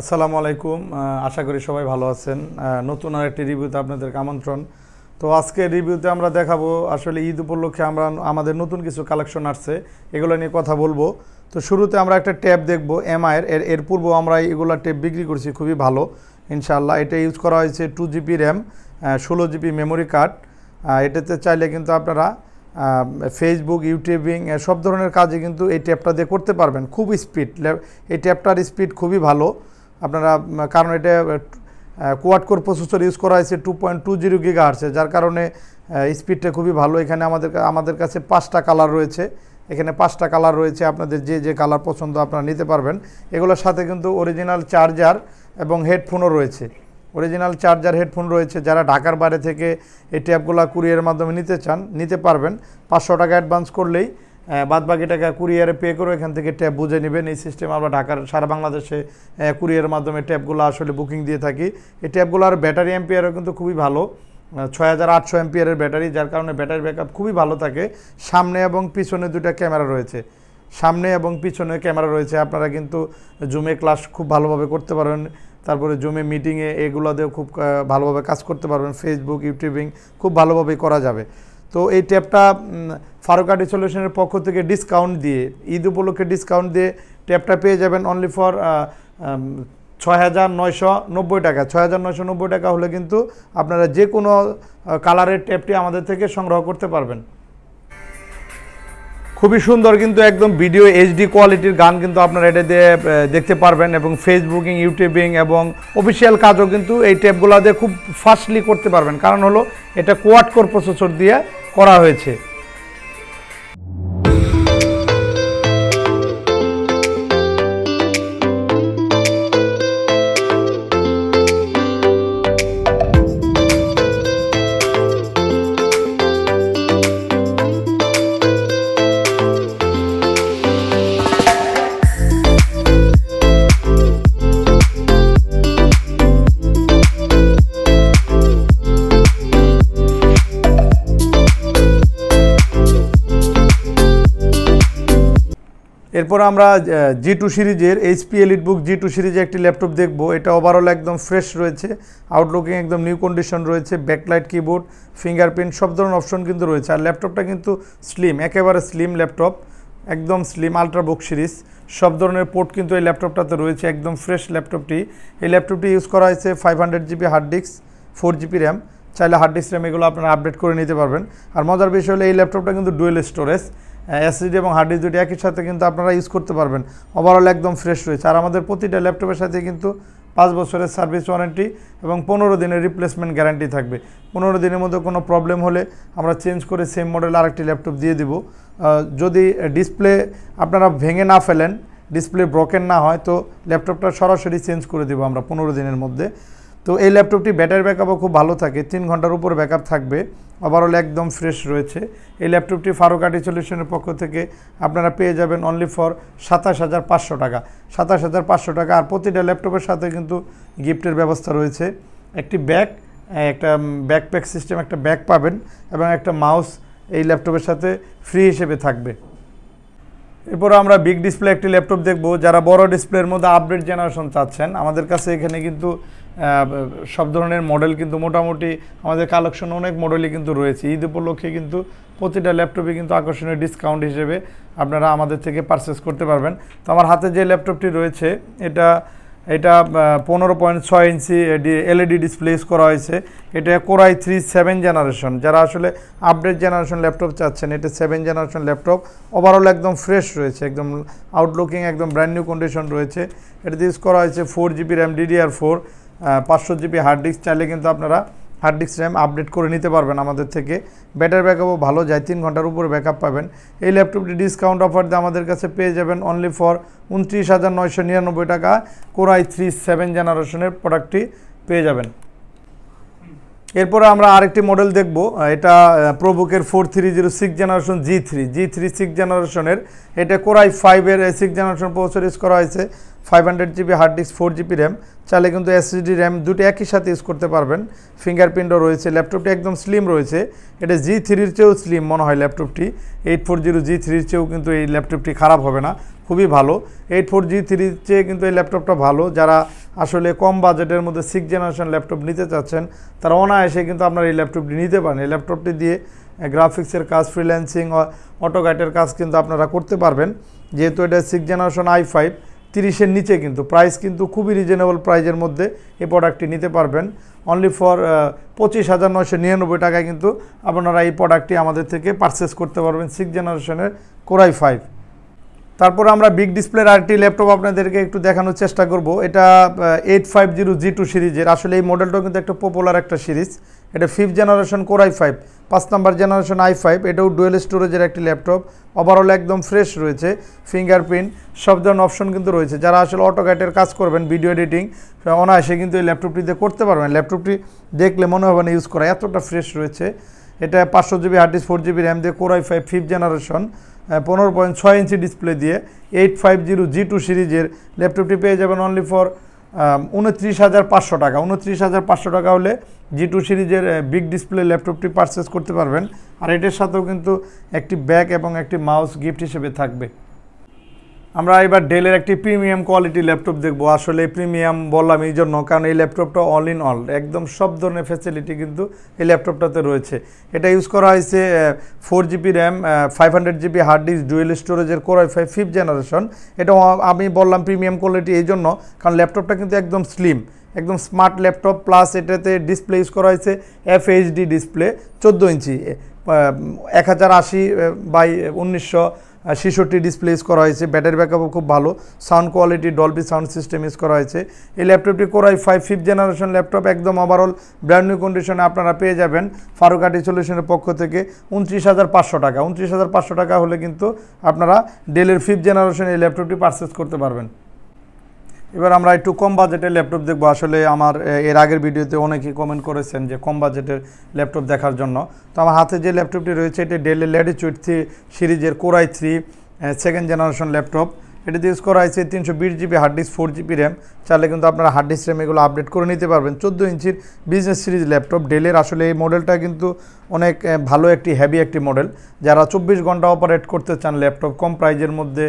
আসসালামু আলাইকুম আশা করি সবাই ভালো আছেন নতুন আর একটি রিভিউতে আপনাদের আমন্ত্রণ তো আজকে রিভিউতে আমরা দেখাবো আসলে ঈদ উপলক্ষে আমরা আমাদের নতুন কিছু কালেকশন আসছে এগুলো নিয়ে কথা বলবো তো শুরুতে আমরা একটা ট্যাব দেখব এমআইয়ের এর এর পূর্ব আমরা এগুলো ট্যাব বিক্রি করছি খুবই ভালো ইনশাল্লাহ এটা ইউজ করা হয়েছে টু জিবি র্যাম ষোলো জিবি মেমোরি কার্ড এটাতে চাইলে কিন্তু আপনারা ফেসবুক ইউটিউবিং সব ধরনের কাজে কিন্তু এই ট্যাবটা দিয়ে করতে পারবেন খুব স্পিড এই ট্যাবটার স্পিড খুবই ভালো আপনারা কারণ এটা কোর প্রসেসর ইউজ করা হয়েছে two point two zero giga আসছে যার কারণে স্পিডটা খুবই ভালো এখানে আমাদের আমাদের কাছে পাঁচটা কালার রয়েছে এখানে পাঁচটা কালার রয়েছে আপনাদের যে যে কালার পছন্দ আপনারা নিতে পারবেন এগুলোর সাথে কিন্তু অরিজিনাল চার্জার এবং হেডফোনও রয়েছে অরিজিনাল চার্জার হেডফোন রয়েছে যারা ঢাকার বাইরে থেকে এই ট্যাপগুলো কুরিয়ার মাধ্যমে নিতে চান নিতে পারবেন পাঁচশো টাকা অ্যাডভান্স করলেই বাদ বাকি টাকা কুরিয়ারে পে করে এখান থেকে ট্যাব বুঝে নেবেন এই সিস্টেম আমরা ঢাকার সারা বাংলাদেশে কুরিয়ার মাধ্যমে ট্যাবগুলো আসলে বুকিং দিয়ে থাকি এই আর ব্যাটারি এম্পিয়ারও কিন্তু খুবই ভালো ছয় হাজার আটশো এম্পিয়ারের ব্যাটারি যার কারণে ব্যাটারি ব্যাকআপ খুবই ভালো থাকে সামনে এবং পিছনে দুটা ক্যামেরা রয়েছে সামনে এবং পিছনে ক্যামেরা রয়েছে আপনারা কিন্তু জুমে ক্লাস খুব ভালোভাবে করতে পারেন তারপরে জুমে মিটিংয়ে এগুলো দিয়েও খুব ভালোভাবে কাজ করতে পারবেন ফেসবুক ইউটিউবিং খুব ভালোভাবে করা যাবে তো এই ট্যাপটা ফারুকা ডিসলিউশনের পক্ষ থেকে ডিসকাউন্ট দিয়ে ঈদ উপলক্ষে ডিসকাউন্ট দিয়ে ট্যাপটা পেয়ে যাবেন অনলি ফর ছয় হাজার নয়শো নব্বই টাকা ছয় হাজার নয়শো নব্বই টাকা হলে কিন্তু আপনারা যে কোনো কালারের ট্যাপটি আমাদের থেকে সংগ্রহ করতে পারবেন খুবই সুন্দর কিন্তু একদম ভিডিও এইচডি কোয়ালিটির গান কিন্তু আপনারা এটা দিয়ে দেখতে পারবেন এবং ফেসবুকিং ইউটিউবিং এবং অফিসিয়াল কাজও কিন্তু এই ট্যাপগুলো দিয়ে খুব ফাস্টলি করতে পারবেন কারণ হলো এটা কোয়াটকোর কোর প্রসেসর দিয়ে করা হয়েছে এরপর আমরা জি টু সিরিজের HP Elite Book G two সিরিজে একটি ল্যাপটপ দেখব এটা ওভারঅল একদম ফ্রেশ রয়েছে আউটলুকিং একদম নিউ কন্ডিশন রয়েছে ব্যাকলাইট কিবোর্ড ফিঙ্গারপ্রিন্ট সব ধরনের অপশন কিন্তু রয়েছে আর ল্যাপটপটা কিন্তু স্লিম একেবারে স্লিম ল্যাপটপ একদম স্লিম আলট্রা বুক সিরিজ সব ধরনের পোর্ট কিন্তু এই ল্যাপটপটাতে রয়েছে একদম ফ্রেশ ল্যাপটপটি এই ল্যাপটপটি ইউজ করা হয়েছে five hundred GB hard disk four GB RAM চাইলে হার্ড ডিস্ক র্যাম এগুলো আপনারা আপডেট করে নিতে পারবেন আর মজার বিষয় হলো এই ল্যাপটপটা কিন্তু ডুয়েল স্টোরেজ অ্যাসিড এবং হার্ড ডিস্ক দুটি একই সাথে কিন্তু আপনারা ইউজ করতে পারবেন ওভারঅল একদম ফ্রেশ রয়েছে আর আমাদের প্রতিটা ল্যাপটপের সাথে কিন্তু পাঁচ বছরের সার্ভিস ওয়ারেন্টি এবং পনেরো দিনের রিপ্লেসমেন্ট গ্যারান্টি থাকবে পনেরো দিনের মধ্যে কোনো প্রবলেম হলে আমরা চেঞ্জ করে সেম মডেল আরেকটি ল্যাপটপ দিয়ে দিব যদি ডিসপ্লে আপনারা ভেঙে না ফেলেন ডিসপ্লে ব্রোকেন না হয় তো ল্যাপটপটা সরাসরি চেঞ্জ করে দেবো আমরা পনেরো দিনের মধ্যে তো এই ল্যাপটপটি ব্যাটারি ব্যাকআপও খুব ভালো থাকে তিন ঘন্টার উপর ব্যাকআপ থাকবে ওভারঅল একদম ফ্রেশ রয়েছে এই ল্যাপটপটি ফারুকাটি সলিউশনের পক্ষ থেকে আপনারা পেয়ে যাবেন অনলি ফর সাতাশ হাজার পাঁচশো টাকা সাতাশ হাজার পাঁচশো টাকা আর প্রতিটা ল্যাপটপের সাথে কিন্তু গিফটের ব্যবস্থা রয়েছে একটি ব্যাগ একটা ব্যাকপ্যাক সিস্টেম একটা ব্যাগ পাবেন এবং একটা মাউস এই ল্যাপটপের সাথে ফ্রি হিসেবে থাকবে এরপর আমরা বিগ ডিসপ্লে একটি ল্যাপটপ দেখব যারা বড় ডিসপ্লের মধ্যে আপডেট জেনারেশন চাচ্ছেন আমাদের কাছে এখানে কিন্তু সব ধরনের মডেল কিন্তু মোটামুটি আমাদের কালেকশন অনেক মডেলই কিন্তু রয়েছে ঈদ উপলক্ষে কিন্তু প্রতিটা ল্যাপটপে কিন্তু আকর্ষণীয় ডিসকাউন্ট হিসেবে আপনারা আমাদের থেকে পারচেস করতে পারবেন তো আমার হাতে যে ল্যাপটপটি রয়েছে এটা এটা পনেরো পয়েন্ট ছয় ইঞ্চি এলইডি ডিসপ্লেস করা হয়েছে এটা কোরআই থ্রি সেভেন জেনারেশন যারা আসলে আপডেট জেনারেশন ল্যাপটপ চাচ্ছেন এটা সেভেন জেনারেশন ল্যাপটপ ওভারঅল একদম ফ্রেশ রয়েছে একদম আউটলুকিং একদম ব্র্যান্ড নিউ কন্ডিশন রয়েছে এটা ইউজ করা হয়েছে four GB RAM DDR four পাঁচশো জিবি হার্ড ডিস্ক চাইলে কিন্তু আপনারা হার্ড ডিস্ক র্যাম আপডেট করে নিতে পারবেন আমাদের থেকে ব্যাটারি ব্যাকআপও ভালো যায় তিন ঘন্টার উপরে ব্যাকআপ পাবেন এই ল্যাপটপটি ডিসকাউন্ট অফার দিয়ে আমাদের কাছে পেয়ে যাবেন অনলি ফর উনত্রিশ হাজার নয়শো নিরানব্বই টাকা কোরআই থ্রি সেভেন জেনারেশনের প্রোডাক্টটি পেয়ে যাবেন এরপরে আমরা আরেকটি মডেল দেখব এটা প্রবুকের four three zero six generation G three G three six জেনারেশনের এটা কোরাই ফাইভের সিক্স জেনারেশন প্রসেসর ইউজ করা হয়েছে five hundred GB hard disk four GB RAM চাইলে কিন্তু এসএসডি র্যাম দুটো একই সাথে ইউজ করতে পারবেন ফিঙ্গারপ্রিন্টও রয়েছে ল্যাপটপটি একদম স্লিম রয়েছে এটা জি থ্রির চেয়েও স্লিম মনে হয় ল্যাপটপটি এইট ফোর জিরো জি থ্রির চেয়েও কিন্তু এই ল্যাপটপটি খারাপ হবে না খুবই ভালো এইট ফোর জি থ্রির চেয়ে কিন্তু এই ল্যাপটপটা ভালো যারা আসলে কম বাজেটের মধ্যে সিক্স জেনারেশন ল্যাপটপ নিতে চাচ্ছেন তারা অনায়াসে কিন্তু আপনার এই ল্যাপটপটি নিতে পারেন এই ল্যাপটপটি দিয়ে গ্রাফিক্সের কাজ ফ্রিল্যান্সিং গাইডের কাজ কিন্তু আপনারা করতে পারবেন যেহেতু এটা সিক্স জেনারেশন আই ফাইভ তিরিশের নিচে কিন্তু প্রাইস কিন্তু খুবই রিজনেবল প্রাইজের মধ্যে এই প্রোডাক্টটি নিতে পারবেন অনলি ফর পঁচিশ হাজার নয়শো নিরানব্বই টাকায় কিন্তু আপনারা এই প্রোডাক্টটি আমাদের থেকে পারচেস করতে পারবেন সিক্স জেনারেশনের কোরাই ফাইভ তারপর আমরা বিগ ডিসপ্লের আরেকটি ল্যাপটপ আপনাদেরকে একটু দেখানোর চেষ্টা করব এটা eight five zero G two সিরিজের আসলে এই মডেলটাও কিন্তু একটা পপুলার একটা সিরিজ এটা fifth generation core i five পাঁচ নাম্বার জেনারেশন আই ফাইভ এটাও ডুয়েল স্টোরেজের একটি ল্যাপটপ ওভারঅল একদম ফ্রেশ রয়েছে ফিঙ্গারপ্রিন্ট সব ধরনের অপশন কিন্তু রয়েছে যারা আসলে অটোক্যাটের কাজ করবেন ভিডিও এডিটিং অনায়াসে কিন্তু এই ল্যাপটপটিতে করতে পারবেন ল্যাপটপটি দেখলে মনে হবে না ইউজ করা এতটা ফ্রেশ রয়েছে এটা পাঁচশো GB hard disk four GB RAM দিয়ে কোরাই ফাইভ ফিফথ জেনারেশন পনেরো পয়েন্ট ছয় ইঞ্চি ডিসপ্লে দিয়ে eight five zero G two সিরিজের ল্যাপটপটি পেয়ে যাবেন অনলি ফর উনত্রিশ হাজার পাঁচশো টাকা উনত্রিশ হাজার পাঁচশো টাকা হলে জি টু সিরিজের বিগ ডিসপ্লে ল্যাপটপটি পারচেস করতে পারবেন আর এটির সাথেও কিন্তু একটি ব্যাগ এবং একটি মাউস গিফট হিসেবে থাকবে আমরা এবার ডেলের একটি প্রিমিয়াম কোয়ালিটি ল্যাপটপ দেখবো আসলে প্রিমিয়াম বললাম এই জন্য কারণ এই ল্যাপটপটা অল ইন অল একদম সব ধরনের ফ্যাসিলিটি কিন্তু এই ল্যাপটপটাতে রয়েছে এটা ইউজ করা হয়েছে four GB RAM five hundred GB hard disk dual স্টোরেজের কোরআই ফাইভ ফিফ্থ জেনারেশন এটা আমি বললাম প্রিমিয়াম কোয়ালিটি এই জন্য কারণ ল্যাপটপটা কিন্তু একদম স্লিম একদম স্মার্ট ল্যাপটপ প্লাস এটাতে ডিসপ্লে ইউজ করা হয়েছে এফ ডিসপ্লে চোদ্দো ইঞ্চি এক হাজার আশি বাই উনিশশো ছেষট্টি ডিসপ্লে ইউজ করা হয়েছে ব্যাটারি ব্যাকআপও খুব ভালো sound quality Dolby sound system use করা হয়েছে এই ল্যাপটপটি core i five fifth generation laptop একদম ওভারঅল ব্র্যান্ড নিউ কন্ডিশনে আপনারা পেয়ে যাবেন ফারুকাটি সলিউশনের পক্ষ থেকে উনত্রিশ হাজার পাঁচশো টাকা উনত্রিশ হাজার পাঁচশো টাকা হলে কিন্তু আপনারা ডেলের ফিফথ জেনারেশন এই ল্যাপটপটি পারচেস করতে পারবেন এবার আমরা একটু কম বাজেটের ল্যাপটপ দেখবো আসলে আমার এর আগের ভিডিওতে অনেকে কমেন্ট করেছেন যে কম বাজেটের ল্যাপটপ দেখার জন্য তো আমার হাতে যে ল্যাপটপটি রয়েছে এটি ডেলের ল্যাডিচুইড থ্রি সিরিজের core i three second generation laptop এটিতে ইউজ করা হয়েছে তিনশো বিশ GB hard disk four GB RAM চাইলে কিন্তু আপনারা হার্ড ডিস্ক র্যাম এগুলো আপডেট করে নিতে পারবেন চোদ্দো ইঞ্চির বিজনেস সিরিজ ল্যাপটপ ডেলের আসলে এই মডেলটা কিন্তু অনেক ভালো একটি হ্যাভি একটি মডেল যারা চব্বিশ ঘন্টা অপারেট করতে চান ল্যাপটপ কম প্রাইজের মধ্যে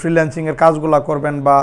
ফ্রিল্যান্সিংয়ের কাজগুলো করবেন বা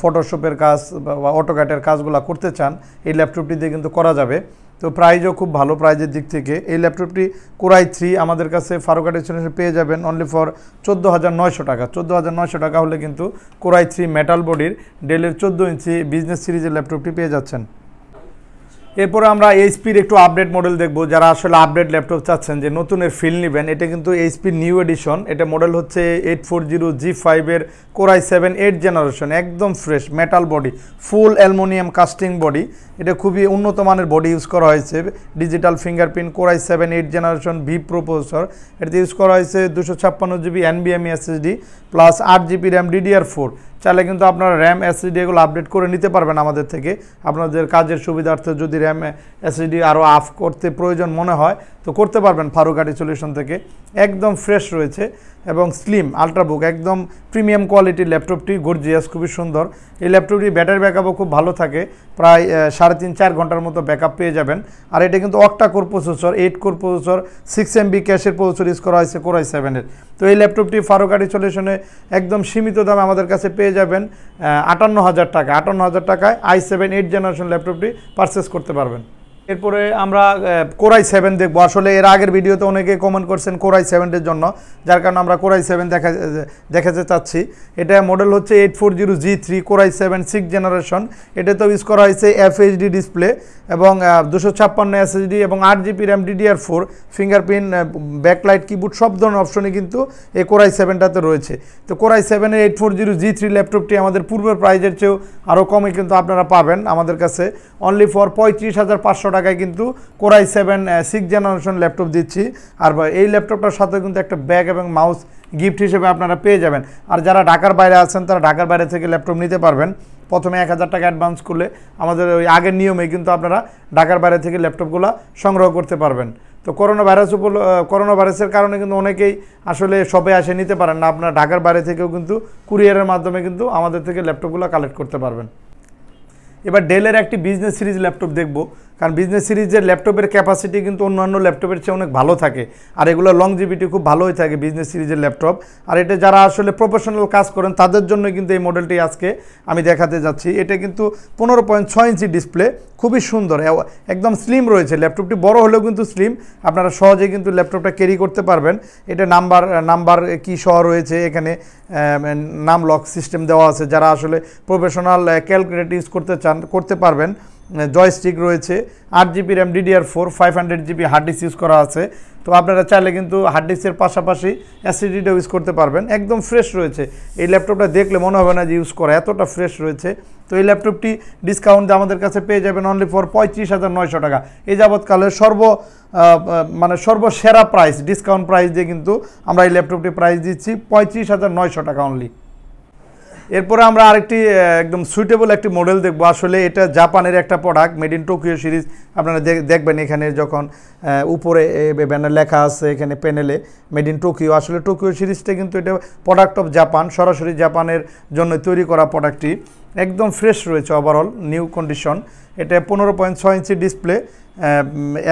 ফটোশপের কাজ বা অটোক্যাটের কাজগুলো করতে চান এই ল্যাপটপটি দিয়ে কিন্তু করা যাবে তো প্রাইজও খুব ভালো প্রাইজের দিক থেকে এই ল্যাপটপটি কোরাই থ্রি আমাদের কাছে ফারুকাট এক্সটেনশন পেয়ে যাবেন অনলি ফর চোদ্দো হাজার নয়শো টাকা চোদ্দো হাজার নয়শো টাকা হলে কিন্তু কোরাই থ্রি মেটাল বডির ডেলের চোদ্দো ইঞ্চি বিজনেস সিরিজের ল্যাপটপটি পেয়ে যাচ্ছেন এরপরে আমরা এইচপির একটু আপডেট মডেল দেখব যারা আসলে আপডেট ল্যাপটপ চাচ্ছেন যে নতুনের ফিল নেবেন এটা কিন্তু এইচপি নিউ এডিশন এটা মডেল হচ্ছে এইট ফোর জিরো জি ফাইভের কোরাই সেভেন এইট জেনারেশন একদম ফ্রেশ metal body full aluminium casting body এটা খুবই উন্নত মানের বডি ইউজ করা হয়েছে digital fingerprint core i seven eight generation V processor এটাতে ইউজ করা হয়েছে দুশো ছাপ্পান্ন জিবি এনবিএমএসএসডি এসএসডি প্লাস আট জিবি র্যাম ডিডিআর ফোর চাইলে কিন্তু আপনারা র্যাম এসএসডি এগুলো আপডেট করে নিতে পারবেন আমাদের থেকে আপনাদের কাজের সুবিধার্থে যদি র্যাম এসএসডি আরও আফ করতে প্রয়োজন মনে হয় তো করতে পারবেন ফারুকাটি সলিউশন থেকে একদম ফ্রেশ রয়েছে এবং স্লিম আলট্রাবুক একদম প্রিমিয়াম কোয়ালিটির ল্যাপটপটি গর্জিয়াস খুবই সুন্দর এই ল্যাপটপটি ব্যাটারি ব্যাকআপও খুব ভালো থাকে প্রায় সাড়ে তিন চার ঘন্টার মতো ব্যাকআপ পেয়ে যাবেন আর এটা কিন্তু octa core processor eight core processor six MB ক্যাশের প্রসেসর ইউজ করা হয়েছে কোরআই সেভেনের তো এই ল্যাপটপটি ফারুকাটি সলিউশনে একদম সীমিত দামে আমাদের কাছে পেয়ে যাবেন আটান্ন হাজার টাকা আটান্ন হাজার টাকায় আই সেভেন এইট জেনারেশন ল্যাপটপটি পারচেস করতে পারবেন এরপরে আমরা কোরাই সেভেন দেখবো আসলে এর আগের ভিডিওতে অনেকে কমেন্ট করছেন কোরাই সেভেনের জন্য যার কারণে আমরা কোরাই সেভেন দেখা দেখাতে চাচ্ছি এটা মডেল হচ্ছে eight four zero G three core i seven six generation এটা তো ইউজ করা হয়েছে এফএইচডি ডিসপ্লে এবং দুশো ছাপ্পান্ন এসএইচডি এবং আট GB RAM DDR four fingerprint backlight keyboard সব ধরনের অপশনে কিন্তু এই কোরাই সেভেনটাতে রয়েছে তো কোরাই সেভেনের eight four zero G three ল্যাপটপটি আমাদের পূর্বের প্রাইজের চেয়েও আরও কমে কিন্তু আপনারা পাবেন আমাদের কাছে অনলি ফর পঁয়ত্রিশ হাজার পাঁচশো টাকায় কিন্তু core i seven six generation laptop দিচ্ছি আর এই ল্যাপটপটার সাথে কিন্তু একটা ব্যাগ এবং মাউস গিফট হিসেবে আপনারা পেয়ে যাবেন আর যারা ঢাকার বাইরে আছেন তারা ঢাকার বাইরে থেকে ল্যাপটপ নিতে পারবেন প্রথমে এক হাজার টাকা অ্যাডভান্স করলে আমাদের ওই আগের নিয়মে কিন্তু আপনারা ঢাকার বাইরে থেকে ল্যাপটপগুলো সংগ্রহ করতে পারবেন তো করোনা ভাইরাস উপল করোনা ভাইরাসের কারণে কিন্তু অনেকেই আসলে সবে আসে নিতে পারেন না আপনারা ঢাকার বাইরে থেকেও কিন্তু কুরিয়ারের মাধ্যমে কিন্তু আমাদের থেকে ল্যাপটপগুলো কালেক্ট করতে পারবেন এবার ডেলের একটি বিজনেস সিরিজ ল্যাপটপ দেখবো কারণ বিজনেস সিরিজের ল্যাপটপের ক্যাপাসিটি কিন্তু অন্যান্য ল্যাপটপের চেয়ে অনেক ভালো থাকে আর এগুলো লংজিভিটি খুব ভালোই থাকে বিজনেস সিরিজের ল্যাপটপ আর এটা যারা আসলে প্রফেশনাল কাজ করেন তাদের জন্য কিন্তু এই মডেলটি আজকে আমি দেখাতে যাচ্ছি এটা কিন্তু পনেরো পয়েন্ট ছয় ইঞ্চি ডিসপ্লে খুবই সুন্দর একদম স্লিম রয়েছে ল্যাপটপটি বড় হলেও কিন্তু স্লিম আপনারা সহজে কিন্তু ল্যাপটপটা ক্যারি করতে পারবেন এটা নাম্বার নাম্বার কি সহ রয়েছে এখানে নাম লক সিস্টেম দেওয়া আছে যারা আসলে প্রফেশনাল ক্যালকুলেট ইউজ করতে চান করতে পারবেন জয়স্টিক মানে রয়েছে আট GB RAM DDR four five hundred GB hard disk use করা আছে তো আপনারা চাইলে কিন্তু হার্ড ডিস্কের পাশাপাশি অ্যাসিডিটাও ইউজ করতে পারবেন একদম ফ্রেশ রয়েছে এই ল্যাপটপটা দেখলে মনে হবে না যে ইউজ করা এতটা ফ্রেশ রয়েছে তো এই ল্যাপটপটি ডিসকাউন্ট আমাদের কাছে পেয়ে যাবেন অনলি ফর পঁয়ত্রিশ হাজার নয়শো টাকা এই যাবৎকালে সর্ব মানে সর্বসেরা প্রাইস ডিসকাউন্ট প্রাইস দিয়ে কিন্তু আমরা এই ল্যাপটপটি প্রাইস দিচ্ছি পঁয়ত্রিশ হাজার নয়শো টাকা অনলি এরপরে আমরা আরেকটি একদম সুইটেবল একটি মডেল দেখব আসলে এটা জাপানের একটা product made in Tokyo series আপনারা দেখবেন এখানে যখন উপরে ব্যানার লেখা আছে এখানে প্যানেলে মেড ইন টোকিও আসলে টোকিও সিরিজটা কিন্তু এটা প্রোডাক্ট অফ জাপান সরাসরি জাপানের জন্য তৈরি করা প্রোডাক্টটি একদম ফ্রেশ রয়েছে ওভারঅল নিউ কন্ডিশন এটা পনেরো পয়েন্ট ছয় ইঞ্চি ডিসপ্লে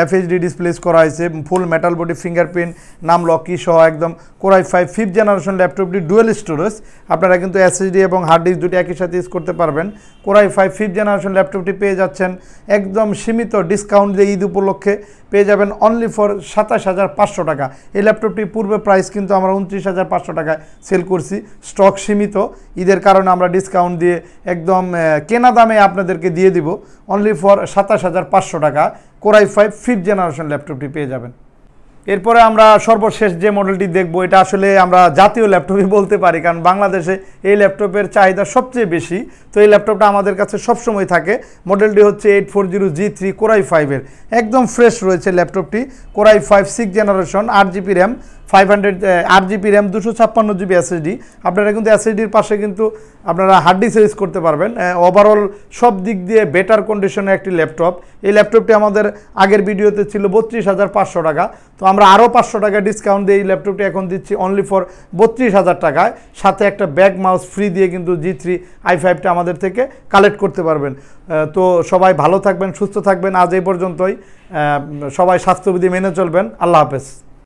এফএইচডি ডিসপ্লেস করা হয়েছে ফুল মেটাল বডি ফিঙ্গারপ্রিন্ট নাম লকি সহ একদম কোরাই ফাইভ ফিফথ জেনারেশন ল্যাপটপটি ডুয়েল স্টোরেজ আপনারা কিন্তু এসএসডি এবং হার্ড ডিস্ক দুটি একই সাথে ইউজ করতে পারবেন কোরাই ফাইভ ফিফথ জেনারেশন ল্যাপটপটি পেয়ে যাচ্ছেন একদম সীমিত ডিসকাউন্ট দিয়ে ঈদ উপলক্ষে পেয়ে যাবেন অনলি ফর সাতাশ হাজার পাঁচশো টাকা এই ল্যাপটপটি পূর্বে প্রাইস কিন্তু আমরা উনত্রিশ হাজার পাঁচশো টাকায় সেল করছি স্টক সীমিত ঈদের কারণে আমরা ডিসকাউন্ট দিয়ে একদম কেনা দামে আপনাদেরকে দিয়ে দিব অনলি ফর সাতাশ হাজার পাঁচশো টাকা কোরাই ফাইভ ফিফথ জেনারেশন ল্যাপটপটি পেয়ে যাবেন এরপরে আমরা সর্বশেষ যে মডেলটি দেখব এটা আসলে আমরা জাতীয় ল্যাপটপই বলতে পারি কারণ বাংলাদেশে এই ল্যাপটপের চাহিদা সবচেয়ে বেশি তো এই ল্যাপটপটা আমাদের কাছে সবসময় থাকে মডেলটি হচ্ছে eight four zero G three core i ফাইভের একদম ফ্রেশ রয়েছে ল্যাপটপটি কোরাই ফাইভ সিক্স জেনারেশন আট জিবি র্যাম ফাইভ হান্ড্রেড আট জিবি র্যাম দুশো ছাপ্পান্ন জিবি এসএসডি আপনারা কিন্তু এসএসডির পাশে কিন্তু আপনারা হার্ড ডিস্ক ইউজ করতে পারবেন ওভারঅল সব দিক দিয়ে বেটার কন্ডিশনে একটি ল্যাপটপ এই ল্যাপটপটি আমাদের আগের ভিডিওতে ছিল বত্রিশ হাজার পাঁচশো টাকা তো আমরা আরও পাঁচশো টাকা ডিসকাউন্ট দিয়ে এই ল্যাপটপটি এখন দিচ্ছি অনলি ফর বত্রিশ হাজার টাকায় সাথে একটা ব্যাগ মাউস ফ্রি দিয়ে কিন্তু জি থ্রি আই ফাইভটা আমাদের থেকে কালেক্ট করতে পারবেন তো সবাই ভালো থাকবেন সুস্থ থাকবেন আজ এই পর্যন্তই সবাই স্বাস্থ্যবিধি মেনে চলবেন আল্লাহ হাফেজ